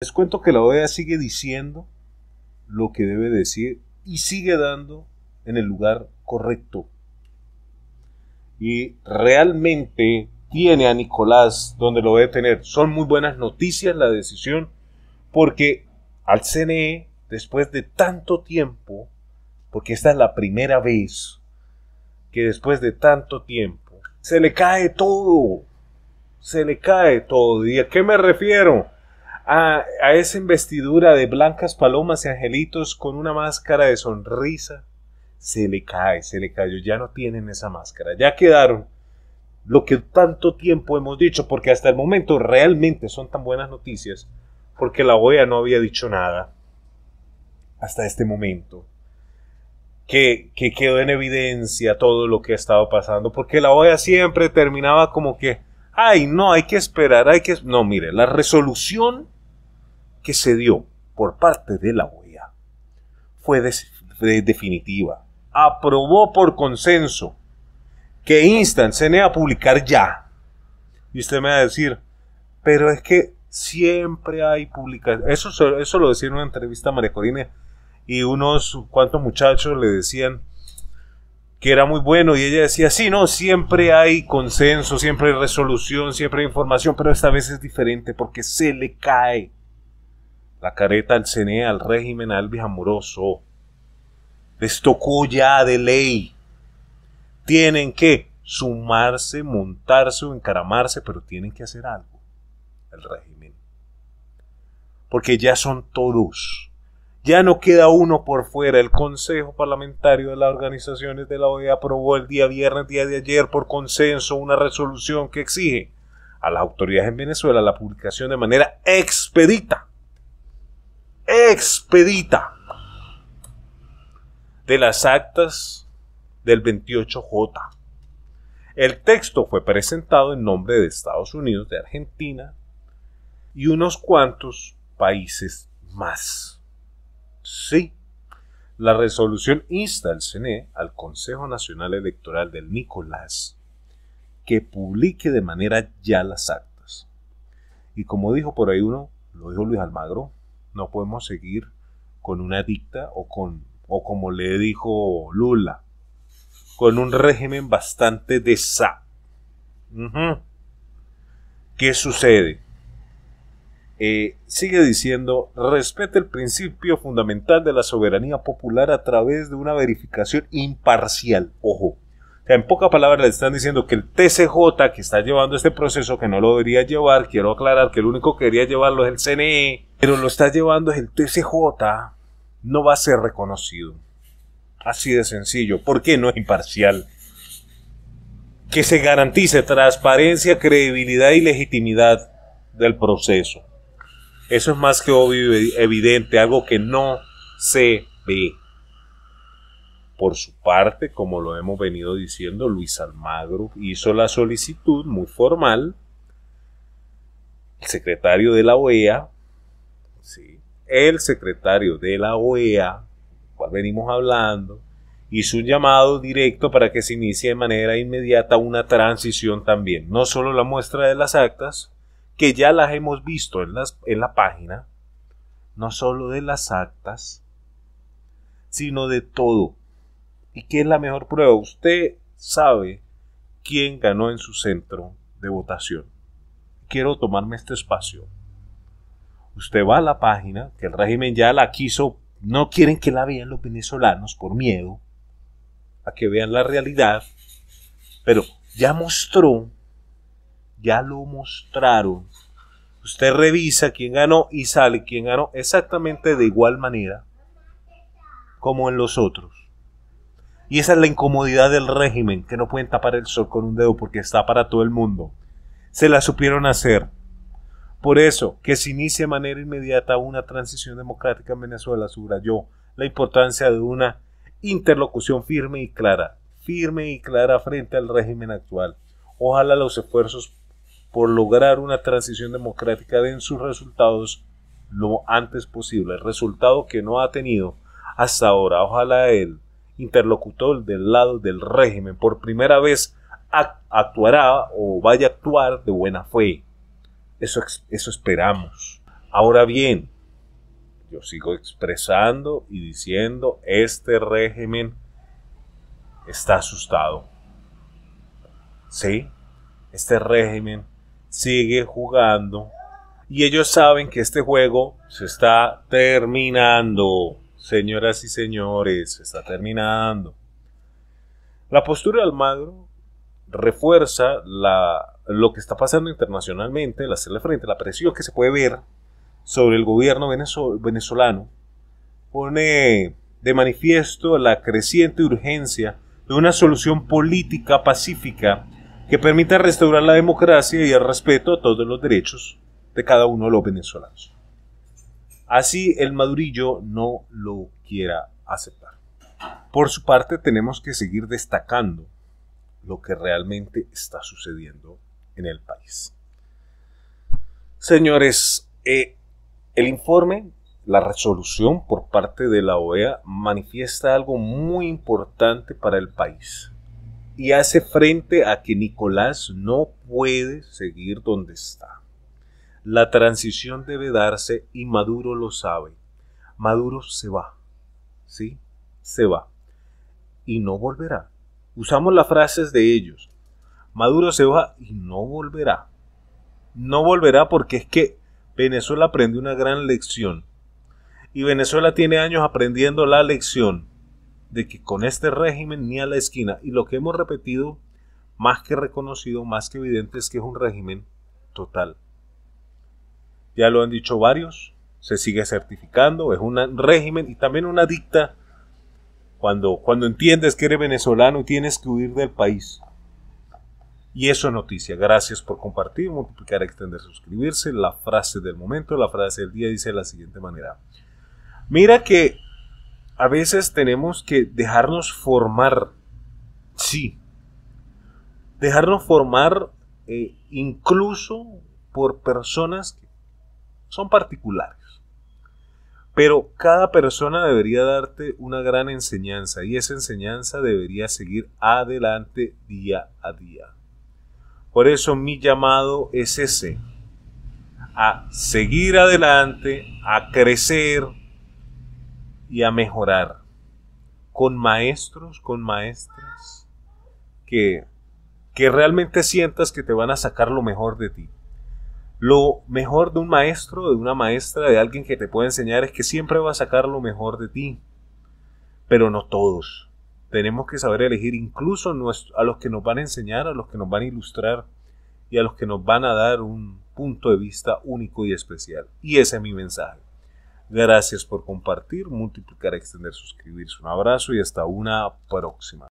Les cuento que la OEA sigue diciendo lo que debe decir y sigue dando en el lugar correcto. Y realmente tiene a Nicolás donde lo debe tener. Son muy buenas noticias la decisión porque al CNE, después de tanto tiempo, porque esta es la primera vez que después de tanto tiempo, se le cae todo. Se le cae todo. ¿Y a qué me refiero? a, esa investidura de blancas palomas y angelitos con una máscara de sonrisa, se le cae, se le cayó, ya no tienen esa máscara, ya quedaron lo que tanto tiempo hemos dicho, porque hasta el momento realmente son tan buenas noticias, porque la OEA no había dicho nada hasta este momento, que, que quedó en evidencia todo lo que ha estado pasando, porque la OEA siempre terminaba como que, ay, no, hay que esperar, hay que... No, mire, la resolución que se dio por parte de la OEA fue, definitiva. Aprobó por consenso que instan a publicar ya. Y usted me va a decir, pero es que siempre hay publicación, Eso, eso lo decía en una entrevista a María Corina y unos cuantos muchachos le decían que era muy bueno y ella decía, sí, no, siempre hay consenso, siempre hay resolución, siempre hay información, pero esta vez es diferente porque se le cae la careta al CNE, al régimen, alvis amoroso. Les tocó ya de ley. Tienen que sumarse, montarse o encaramarse, pero tienen que hacer algo. El régimen. Porque ya son todos. Ya no queda uno por fuera. El Consejo Parlamentario de las Organizaciones de la OEA aprobó el día viernes, día de ayer, por consenso, una resolución que exige a las autoridades en Venezuela la publicación de manera expedita expedita de las actas del 28J. El texto fue presentado en nombre de Estados Unidos, de Argentina y unos cuantos países más. Sí, la resolución insta al CNE, al Consejo Nacional Electoral del Nicolás, que publique de manera ya las actas. Y como dijo por ahí uno, lo dijo Luis Almagro, no podemos seguir con una dicta o con, o como le dijo Lula, con un régimen bastante desa. ¿Qué sucede? Eh, sigue diciendo, respete el principio fundamental de la soberanía popular a través de una verificación imparcial. Ojo, en pocas palabras le están diciendo que el TCJ que está llevando este proceso, que no lo debería llevar, quiero aclarar que el único que debería llevarlo es el CNE, pero lo está llevando es el TCJ, no va a ser reconocido. Así de sencillo, ¿Por qué no es imparcial. Que se garantice transparencia, credibilidad y legitimidad del proceso. Eso es más que obvio evidente, algo que no se ve. Por su parte, como lo hemos venido diciendo, Luis Almagro hizo la solicitud muy formal. El secretario de la OEA, el secretario de la OEA, cual venimos hablando, hizo un llamado directo para que se inicie de manera inmediata una transición también. No solo la muestra de las actas, que ya las hemos visto en, las, en la página, no solo de las actas, sino de todo ¿Y qué es la mejor prueba? Usted sabe quién ganó en su centro de votación. Quiero tomarme este espacio. Usted va a la página, que el régimen ya la quiso, no quieren que la vean los venezolanos por miedo a que vean la realidad, pero ya mostró, ya lo mostraron. Usted revisa quién ganó y sale quién ganó exactamente de igual manera como en los otros. Y esa es la incomodidad del régimen, que no pueden tapar el sol con un dedo porque está para todo el mundo. Se la supieron hacer. Por eso, que se inicie de manera inmediata una transición democrática en Venezuela, subrayó la importancia de una interlocución firme y clara, firme y clara frente al régimen actual. Ojalá los esfuerzos por lograr una transición democrática den sus resultados lo antes posible, El resultado que no ha tenido hasta ahora. Ojalá él interlocutor del lado del régimen por primera vez actuará o vaya a actuar de buena fe. Eso, eso esperamos. Ahora bien, yo sigo expresando y diciendo, este régimen está asustado. ¿Sí? Este régimen sigue jugando y ellos saben que este juego se está terminando. Señoras y señores, está terminando. La postura de Almagro refuerza lo que está pasando internacionalmente, el hacerle frente a la presión que se puede ver sobre el gobierno venezolano, pone de manifiesto la creciente urgencia de una solución política pacífica que permita restaurar la democracia y el respeto a todos los derechos de cada uno de los venezolanos. Así el madurillo no lo quiera aceptar. Por su parte, tenemos que seguir destacando lo que realmente está sucediendo en el país. Señores, eh, el informe, la resolución por parte de la OEA manifiesta algo muy importante para el país y hace frente a que Nicolás no puede seguir donde está. La transición debe darse y Maduro lo sabe. Maduro se va. ¿Sí? Se va. Y no volverá. Usamos las frases de ellos. Maduro se va y no volverá. No volverá porque es que Venezuela aprende una gran lección. Y Venezuela tiene años aprendiendo la lección de que con este régimen ni a la esquina. Y lo que hemos repetido, más que reconocido, más que evidente, es que es un régimen total ya lo han dicho varios, se sigue certificando, es un régimen y también una dicta. Cuando, cuando entiendes que eres venezolano y tienes que huir del país. Y eso es noticia. Gracias por compartir, multiplicar, extender, suscribirse. La frase del momento, la frase del día dice de la siguiente manera. Mira que a veces tenemos que dejarnos formar. Sí. Dejarnos formar eh, incluso por personas que son particulares. Pero cada persona debería darte una gran enseñanza y esa enseñanza debería seguir adelante día a día. Por eso mi llamado es ese, a seguir adelante, a crecer y a mejorar con maestros, con maestras que, que realmente sientas que te van a sacar lo mejor de ti lo mejor de un maestro, de una maestra, de alguien que te puede enseñar es que siempre va a sacar lo mejor de ti. Pero no todos. Tenemos que saber elegir incluso a los que nos van a enseñar, a los que nos van a ilustrar y a los que nos van a dar un punto de vista único y especial. Y ese es mi mensaje. Gracias por compartir, multiplicar, extender, suscribirse. Un abrazo y hasta una próxima.